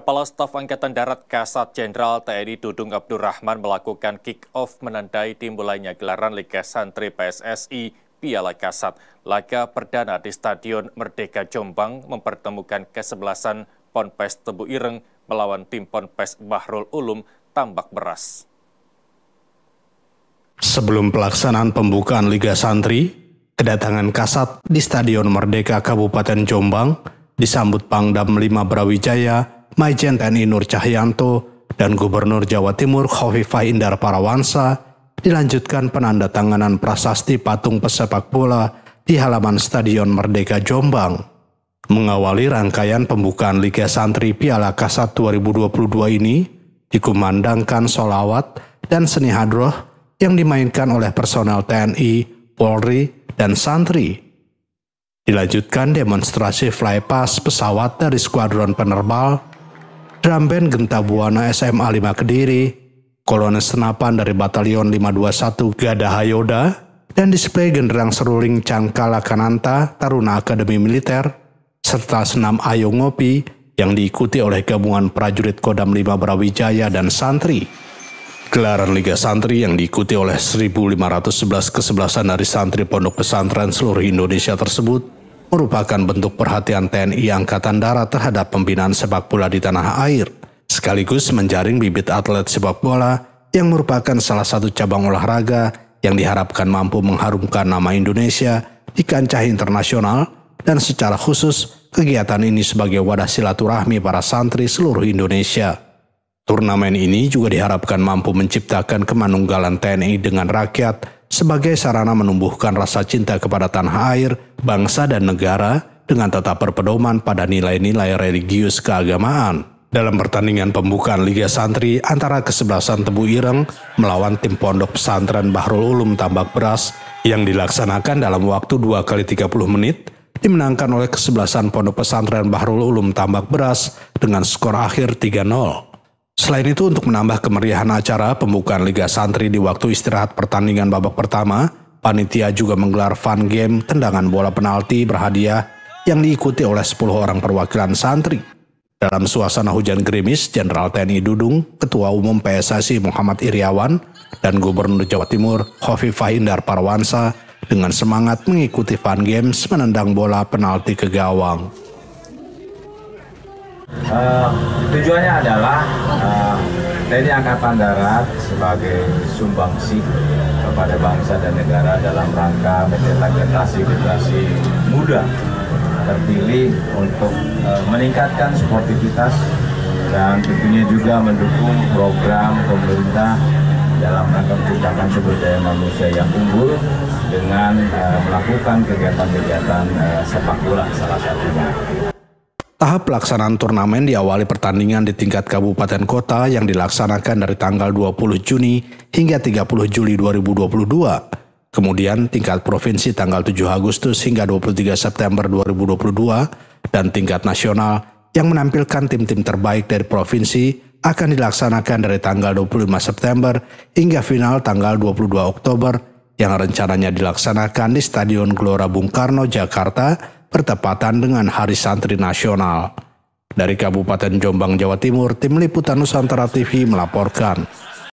Kepala Staf Angkatan Darat Kasat Jenderal TNI Dudung Abdurrahman melakukan kick-off menandai dimulainya gelaran Liga Santri PSSI Piala Kasat. Laga perdana di Stadion Merdeka Jombang mempertemukan kesebelasan Ponpes Tebu Ireng melawan tim Ponpes Bahrul Ulum Tambak Beras. Sebelum pelaksanaan pembukaan Liga Santri, kedatangan Kasat di Stadion Merdeka Kabupaten Jombang disambut Pangdam 5 Brawijaya Majen TNI Nur Cahyanto, dan Gubernur Jawa Timur Khofifah Indar Parawansa, dilanjutkan penandatanganan prasasti patung pesepak bola di halaman Stadion Merdeka Jombang. Mengawali rangkaian pembukaan Liga Santri Piala Kasat 2022 ini, dikumandangkan solawat dan seni hadroh yang dimainkan oleh personel TNI, Polri, dan santri. Dilanjutkan demonstrasi flypass pesawat dari skuadron penerbal drum band Gentabuana SMA 5 Kediri, kolonel senapan dari Batalion 521 Gada Hayoda, dan display genderang seruling Cangkala Kananta Taruna Akademi Militer, serta senam Ayo Ngopi yang diikuti oleh gabungan prajurit Kodam 5 Brawijaya dan Santri. Gelaran Liga Santri yang diikuti oleh 1.511 kesebelasan dari santri pondok pesantren seluruh Indonesia tersebut merupakan bentuk perhatian TNI Angkatan Darat terhadap pembinaan sepak bola di tanah air, sekaligus menjaring bibit atlet sepak bola yang merupakan salah satu cabang olahraga yang diharapkan mampu mengharumkan nama Indonesia di kancah internasional dan secara khusus kegiatan ini sebagai wadah silaturahmi para santri seluruh Indonesia. Turnamen ini juga diharapkan mampu menciptakan kemanunggalan TNI dengan rakyat sebagai sarana menumbuhkan rasa cinta kepada tanah air, bangsa, dan negara dengan tetap berpedoman pada nilai-nilai religius keagamaan. Dalam pertandingan pembukaan Liga Santri antara kesebelasan Tebu Ireng melawan tim Pondok Pesantren Bahrul Ulum Tambak Beras yang dilaksanakan dalam waktu 2 kali 30 menit dimenangkan oleh kesebelasan Pondok Pesantren Bahrul Ulum Tambak Beras dengan skor akhir 3-0. Selain itu, untuk menambah kemeriahan acara pembukaan Liga Santri di waktu istirahat pertandingan babak pertama, panitia juga menggelar fun game tendangan bola penalti berhadiah yang diikuti oleh 10 orang perwakilan santri. Dalam suasana hujan gerimis, Jenderal TNI Dudung, Ketua Umum PSSI Muhammad Iriawan, dan Gubernur Jawa Timur Khofifah Indar Parwansa dengan semangat mengikuti fun games menendang bola penalti ke gawang. Eh, tujuannya adalah uh, TNI Angkatan Darat sebagai sumbangsi kepada bangsa dan negara dalam rangka mencetak generasi-generasi muda terpilih untuk uh, meningkatkan sportivitas dan tentunya juga mendukung program pemerintah dalam rangka menciptakan sumber daya manusia yang unggul dengan uh, melakukan kegiatan-kegiatan uh, sepak bola salah satunya. Tahap pelaksanaan turnamen diawali pertandingan di tingkat kabupaten kota yang dilaksanakan dari tanggal 20 Juni hingga 30 Juli 2022. Kemudian tingkat provinsi tanggal 7 Agustus hingga 23 September 2022 dan tingkat nasional yang menampilkan tim-tim terbaik dari provinsi akan dilaksanakan dari tanggal 25 September hingga final tanggal 22 Oktober yang rencananya dilaksanakan di Stadion Gelora Bung Karno, Jakarta bertepatan dengan Hari Santri Nasional. Dari Kabupaten Jombang, Jawa Timur, Tim Liputan Nusantara TV melaporkan.